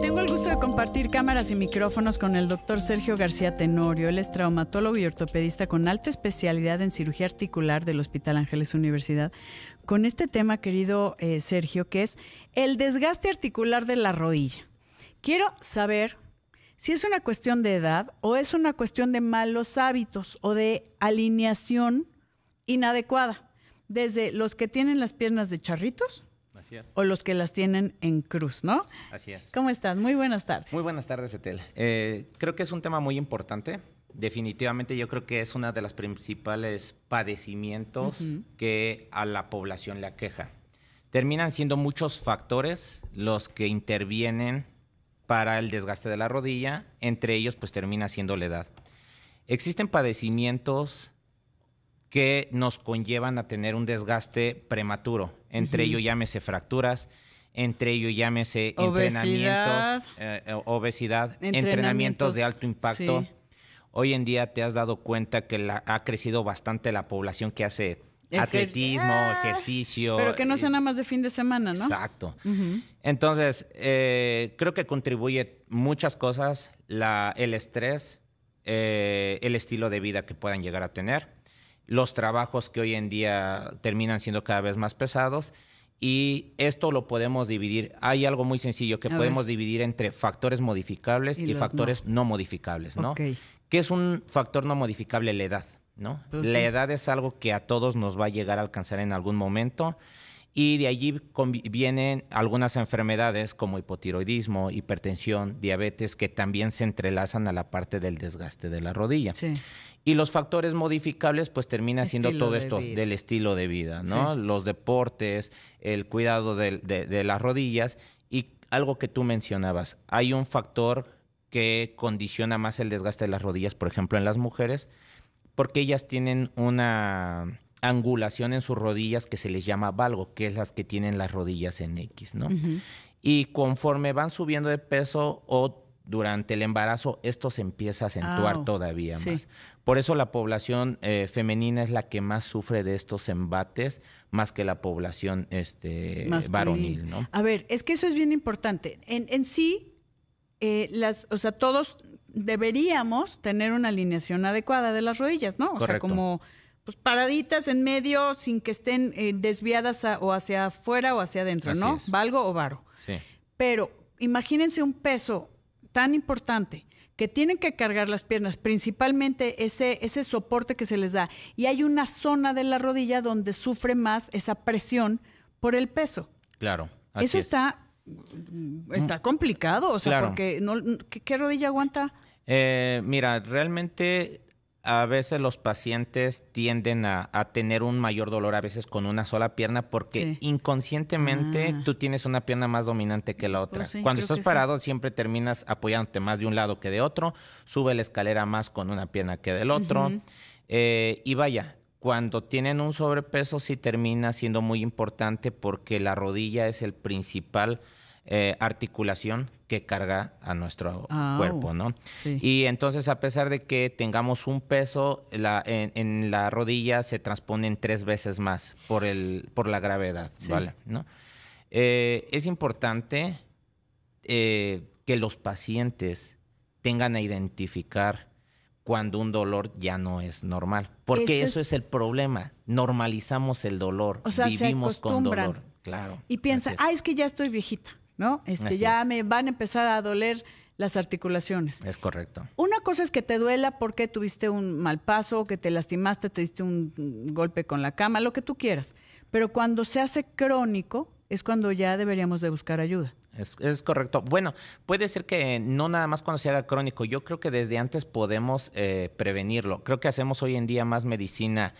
Tengo el gusto de compartir cámaras y micrófonos con el doctor Sergio García Tenorio. Él es traumatólogo y ortopedista con alta especialidad en cirugía articular del Hospital Ángeles Universidad. Con este tema, querido eh, Sergio, que es el desgaste articular de la rodilla. Quiero saber si es una cuestión de edad o es una cuestión de malos hábitos o de alineación inadecuada, desde los que tienen las piernas de charritos o los que las tienen en cruz, ¿no? Así es. ¿Cómo estás? Muy buenas tardes. Muy buenas tardes, Etel. Eh, creo que es un tema muy importante. Definitivamente yo creo que es una de las principales padecimientos que a la población le aqueja. Terminan siendo muchos factores los que intervienen para el desgaste de la rodilla, entre ellos pues termina siendo la edad. Existen padecimientos que nos conllevan a tener un desgaste prematuro. Entre ellos ello llámese fracturas, entre ello llámese entrenamientos, eh, eh, obesidad, entrenamientos, de alto impacto. Hoy en día te has dado cuenta que la, ha crecido bastante la población que hace atletismo, ah, ejercicio. Pero que no sea eh, nada más de fin de semana, ¿no? Exacto. Entonces, creo que contribuye muchas cosas, la, el estrés, el estilo de vida que puedan llegar a tener los trabajos que hoy en día terminan siendo cada vez más pesados. Y esto lo podemos dividir. Hay algo muy sencillo que podemos dividir entre factores modificables y, factores no, modificables, ¿no? ¿Qué es un factor no modificable? La edad, ¿no? Pues la edad es algo que a todos nos va a llegar a alcanzar en algún momento y de allí vienen algunas enfermedades como hipotiroidismo, hipertensión, diabetes, que también se entrelazan a la parte del desgaste de la rodilla. Y los factores modificables, pues termina siendo todo esto del estilo de vida, ¿no? Los deportes, el cuidado de las rodillas y algo que tú mencionabas, hay un factor que condiciona más el desgaste de las rodillas, por ejemplo, en las mujeres, porque ellas tienen una angulación en sus rodillas que se les llama valgo, que es las que tienen las rodillas en X, ¿no? Y conforme van subiendo de peso o durante el embarazo, esto se empieza a acentuar todavía más. Por eso la población eh, femenina es la que más sufre de estos embates, más que la población este, varonil, ¿no? A ver, es que eso es bien importante. En, sí, eh, las, o sea, todos deberíamos tener una alineación adecuada de las rodillas, ¿no? O sea, como pues paraditas en medio sin que estén eh, desviadas o hacia afuera o hacia adentro, ¿no? Valgo o varo. Sí. Pero imagínense un peso tan importante que tienen que cargar las piernas, principalmente ese, ese soporte que se les da. Y hay una zona de la rodilla donde sufre más esa presión por el peso. Claro. Eso está, mm, está complicado, o sea, porque no, ¿qué, rodilla aguanta? Eh, mira, realmente a veces los pacientes tienden a, tener un mayor dolor a veces con una sola pierna porque inconscientemente ah. tú tienes una pierna más dominante que la oh, otra. Cuando estás parado siempre terminas apoyándote más de un lado que de otro, sube la escalera más con una pierna que del otro. Eh, y vaya, cuando tienen un sobrepeso sí termina siendo muy importante porque la rodilla es el principal eh, articulación que carga a nuestro ah, cuerpo, ¿no? Y entonces a pesar de que tengamos un peso, la, en, la rodilla se transponen tres veces más por, el, por la gravedad, ¿vale? ¿No? Eh, es importante eh, que los pacientes tengan a identificar cuando un dolor ya no es normal. Porque eso, es... el problema. Normalizamos el dolor, vivimos con dolor. Claro. Y piensa, ah, es que ya estoy viejita. ¿no? Este, ya me van a empezar a doler las articulaciones. Es correcto. Una cosa es que te duela porque tuviste un mal paso, que te lastimaste, te diste un golpe con la cama, lo que tú quieras. Pero cuando se hace crónico es cuando ya deberíamos de buscar ayuda. Es, correcto. Bueno, puede ser que no nada más cuando se haga crónico. Yo creo que desde antes podemos eh, prevenirlo. Creo que hacemos hoy en día más medicina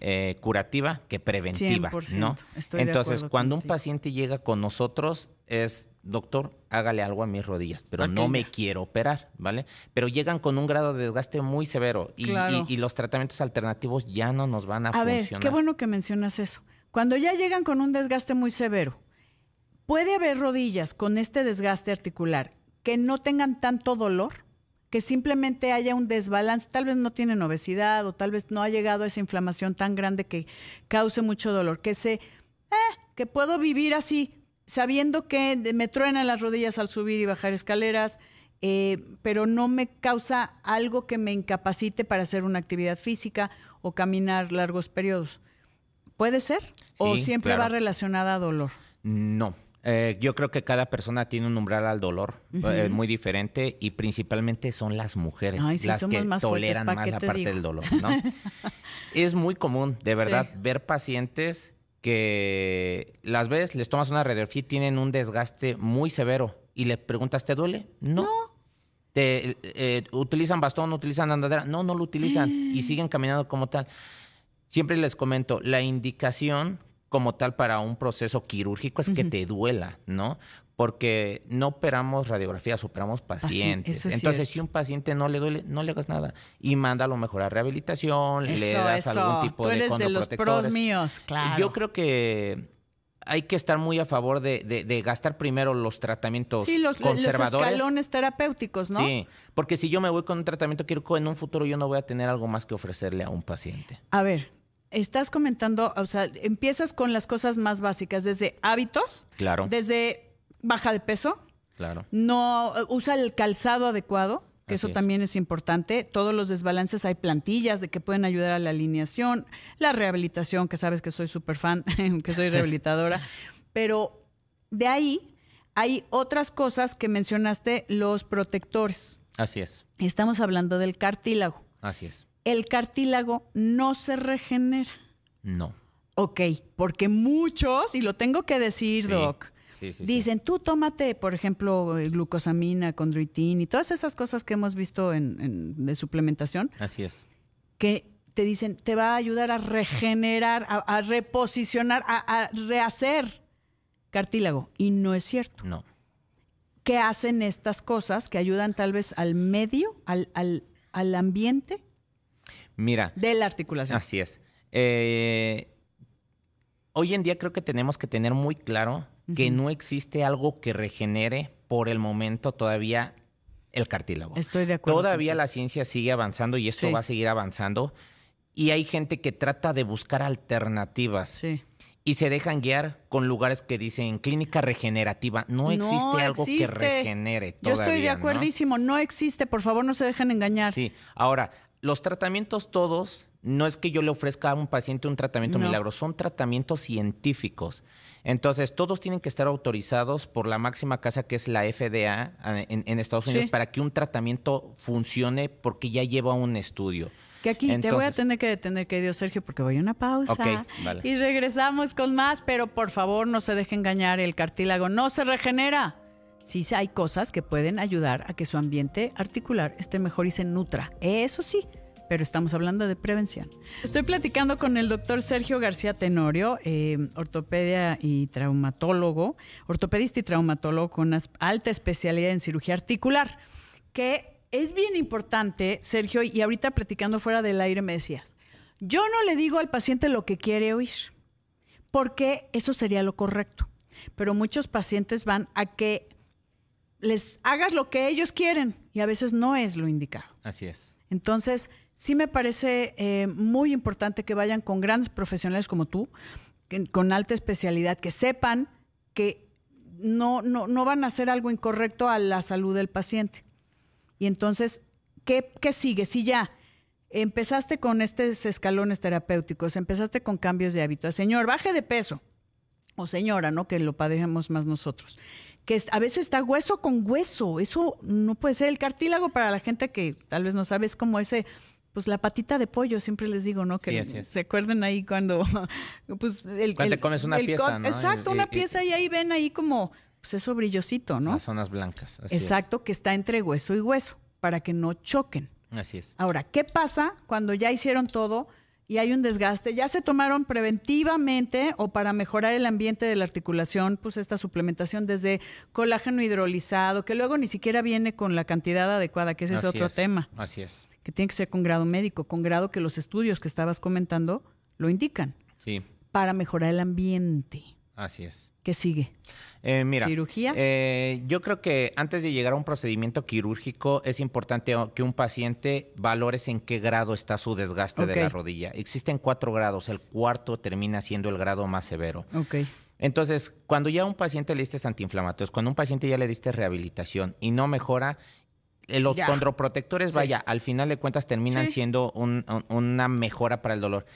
eh, curativa que preventiva, ¿no? Entonces, cuando un paciente llega con nosotros es, doctor, hágale algo a mis rodillas, pero no me quiero operar, ¿vale? Pero llegan con un grado de desgaste muy severo y, los tratamientos alternativos ya no nos van a, funcionar. Ver, qué bueno que mencionas eso. Cuando ya llegan con un desgaste muy severo, puede haber rodillas con este desgaste articular que no tengan tanto dolor que simplemente haya un desbalance, tal vez no tienen obesidad o tal vez no ha llegado a esa inflamación tan grande que cause mucho dolor, que sé eh, que puedo vivir así, sabiendo que me truenan las rodillas al subir y bajar escaleras, eh, pero no me causa algo que me incapacite para hacer una actividad física o caminar largos periodos. ¿Puede ser? ¿O siempre va relacionada a dolor? No, eh, yo creo que cada persona tiene un umbral al dolor eh, eh, muy diferente y principalmente son las mujeres las que toleran más la parte del dolor. es muy común, de verdad, ver pacientes que las ves, les tomas una radiografía y tienen un desgaste muy severo y le preguntas, ¿te duele? No. Te, ¿Utilizan bastón? ¿Utilizan andadera? No, no lo utilizan y siguen caminando como tal. Siempre les comento, la indicación como tal para un proceso quirúrgico es que te duela, ¿no? Porque no operamos radiografías, operamos pacientes. Entonces, si un paciente no le duele, no le hagas nada y mándalo a rehabilitación, le das algún tipo de Tú eres de los pros míos, claro. Yo creo que hay que estar muy a favor de, gastar primero los tratamientos sí, los escalones terapéuticos, ¿no? Sí, porque si yo me voy con un tratamiento quirúrgico, en un futuro yo no voy a tener algo más que ofrecerle a un paciente. A ver, estás comentando, o sea, empiezas con las cosas más básicas, desde hábitos, claro. desde baja de peso, claro. no usa el calzado adecuado, que eso también es. importante. Todos los desbalances hay plantillas de que pueden ayudar a la alineación, la rehabilitación, que sabes que soy súper fan, que soy rehabilitadora, pero de ahí hay otras cosas que mencionaste, los protectores. Así es. Estamos hablando del cartílago. Así es el cartílago no se regenera. No. Ok, porque muchos, y lo tengo que decir, Doc, dicen, tú tómate, por ejemplo, eh, glucosamina, condroitín y todas esas cosas que hemos visto en, de suplementación. Así es. Que te dicen, te va a ayudar a regenerar, a, reposicionar, a, rehacer cartílago. Y no es cierto. No. ¿Qué hacen estas cosas que ayudan tal vez al medio, al, al ambiente? Mira. De la articulación. Así es. Eh, hoy en día creo que tenemos que tener muy claro que no existe algo que regenere por el momento todavía el cartílago. Estoy de acuerdo. Todavía la ciencia sigue avanzando y esto va a seguir avanzando. Y hay gente que trata de buscar alternativas. Sí. Y se dejan guiar con lugares que dicen clínica regenerativa. No, existe algo que regenere. Todavía, Yo estoy de acuerdísimo. ¿no? existe. Por favor, no se dejen engañar. Sí. Ahora, los tratamientos todos, no es que yo le ofrezca a un paciente un tratamiento milagro, son tratamientos científicos. Entonces, todos tienen que estar autorizados por la máxima casa que es la FDA en, Estados Unidos para que un tratamiento funcione porque ya lleva un estudio. Que aquí te voy a tener que detener, querido Sergio, porque voy a una pausa. Y regresamos con más, pero por favor no se deje engañar, el cartílago no se regenera sí hay cosas que pueden ayudar a que su ambiente articular esté mejor y se nutra. Eso sí, pero estamos hablando de prevención. Estoy platicando con el doctor Sergio García Tenorio, eh, ortopedia y traumatólogo, ortopedista y traumatólogo con alta especialidad en cirugía articular, que es bien importante, Sergio, y ahorita platicando fuera del aire me decías, yo no le digo al paciente lo que quiere oír, porque eso sería lo correcto, pero muchos pacientes van a que les hagas lo que ellos quieren y a veces no es lo indicado. Así es. Entonces, sí me parece eh, muy importante que vayan con grandes profesionales como tú, con alta especialidad, que sepan que no, no, van a hacer algo incorrecto a la salud del paciente. Y entonces, ¿qué, sigue? Si ya empezaste con estos escalones terapéuticos, empezaste con cambios de hábito, señor, baje de peso, o señora, ¿no? Que lo padecemos más nosotros que a veces está hueso con hueso. Eso no puede ser. El cartílago, para la gente que tal vez no sabe, es como ese pues la patita de pollo, siempre les digo, ¿no? Que se acuerden ahí cuando, pues el... Cuando te comes una pieza, ¿no? Exacto, una pieza y, ahí ven ahí como, pues eso brillosito, ¿no? Las zonas blancas. exacto, que está entre hueso y hueso, para que no choquen. Así es. Ahora, ¿qué pasa cuando ya hicieron todo? y hay un desgaste. ¿Ya se tomaron preventivamente o para mejorar el ambiente de la articulación, pues esta suplementación desde colágeno hidrolizado, que luego ni siquiera viene con la cantidad adecuada, que ese es otro tema? Así es. Que tiene que ser con grado médico, con grado que los estudios que estabas comentando lo indican. Sí. Para mejorar el ambiente. Así es. ¿Qué sigue? Eh, mira, ¿Cirugía? Eh, yo creo que antes de llegar a un procedimiento quirúrgico es importante oh, que un paciente valores en qué grado está su desgaste de la rodilla. Existen cuatro grados, el cuarto termina siendo el grado más severo. Entonces, cuando ya a un paciente le diste antiinflamatorios, cuando un paciente ya le diste rehabilitación y no mejora, los condroprotectores, vaya, al final de cuentas terminan siendo una mejora para el dolor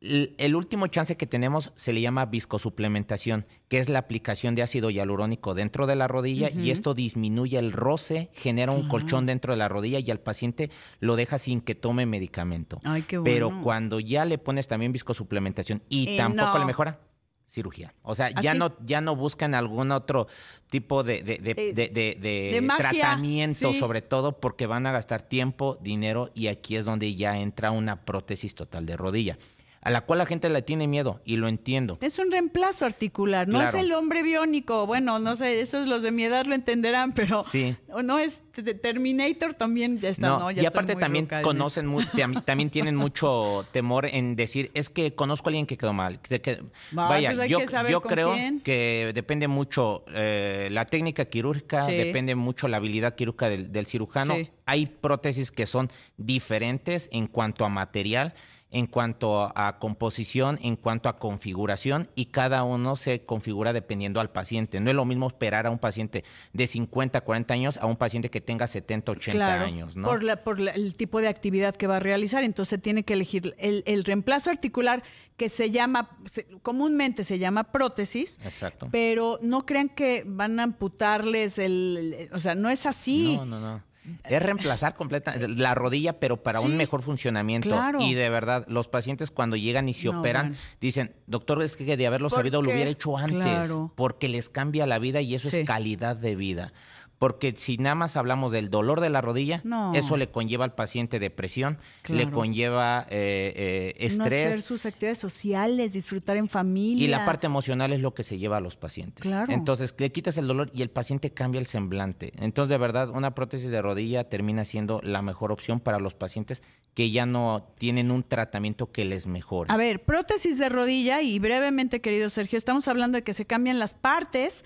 el último chance que tenemos se le llama viscosuplementación, que es la aplicación de ácido hialurónico dentro de la rodilla y esto disminuye el roce, genera un colchón dentro de la rodilla y al paciente lo deja sin que tome medicamento. Pero cuando ya le pones también viscosuplementación y, eh, tampoco le mejora, cirugía. O sea, ya ¿Ah, no, ya no buscan algún otro tipo de, de, eh, tratamiento, sobre todo porque van a gastar tiempo, dinero y aquí es donde ya entra una prótesis total de rodilla a la cual la gente le tiene miedo y lo entiendo. Es un reemplazo articular, no es el hombre biónico. Bueno, no sé, esos los de mi edad lo entenderán, pero sí. no es Terminator también ya está, no, y aparte también conocen, también tienen mucho temor en decir, es que conozco a alguien que quedó mal. Ah, vaya, pues yo, creo que depende mucho eh, la técnica quirúrgica, depende mucho la habilidad quirúrgica del, cirujano. Hay prótesis que son diferentes en cuanto a material en cuanto a composición, en cuanto a configuración y cada uno se configura dependiendo al paciente. No es lo mismo esperar a un paciente de 50, 40 años a un paciente que tenga 70, 80 años. ¿no? Por, por el tipo de actividad que va a realizar, entonces tiene que elegir el, reemplazo articular que se llama, comúnmente se llama prótesis, Exacto. pero no crean que van a amputarles el o sea, no es así. No, no, no. Es reemplazar completamente la rodilla, pero para un mejor funcionamiento. Y de verdad, los pacientes cuando llegan y se operan, dicen, doctor, es que de haberlo sabido lo hubiera hecho antes, porque les cambia la vida y eso es calidad de vida porque si nada más hablamos del dolor de la rodilla, eso le conlleva al paciente depresión, le conlleva estrés. Eh, eh, no hacer sus actividades sociales, disfrutar en familia. Y la parte emocional es lo que se lleva a los pacientes. Claro. Entonces, le quitas el dolor y el paciente cambia el semblante. Entonces, de verdad, una prótesis de rodilla termina siendo la mejor opción para los pacientes que ya no tienen un tratamiento que les mejore. A ver, prótesis de rodilla y brevemente, querido Sergio, estamos hablando de que se cambian las partes,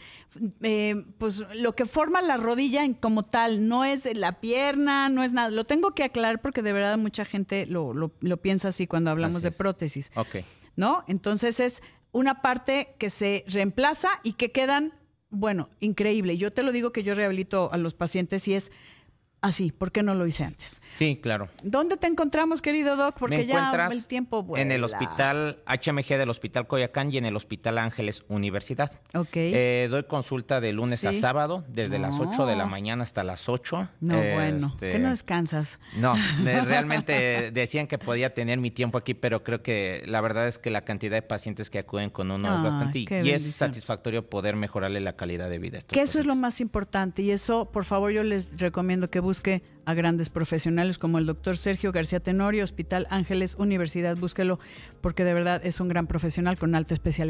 eh, pues lo que forma la rodilla como tal, no es la pierna, no es nada. Lo tengo que aclarar porque de verdad mucha gente lo, piensa así cuando hablamos de prótesis. Ok. ¿No? Entonces es una parte que se reemplaza y que quedan, bueno, increíble. Yo te lo digo que yo rehabilito a los pacientes y es así, ¿por qué no lo hice antes? Sí, claro. ¿Dónde te encontramos, querido Doc? Porque ya el tiempo vuela. En el hospital HMG del Hospital Coyacán y en el Hospital Ángeles Universidad. Ok. Eh, doy consulta de lunes a sábado, desde las 8 de la mañana hasta las 8. No, bueno, este, que no descansas. No, realmente decían que podía tener mi tiempo aquí, pero creo que la verdad es que la cantidad de pacientes que acuden con uno es bastante y es satisfactorio poder mejorarle la calidad de vida. que eso es lo más importante y eso, por favor, yo les recomiendo que busquen busque a grandes profesionales como el doctor Sergio García Tenorio, Hospital Ángeles, Universidad, búsquelo, porque de verdad es un gran profesional con alta especialidad.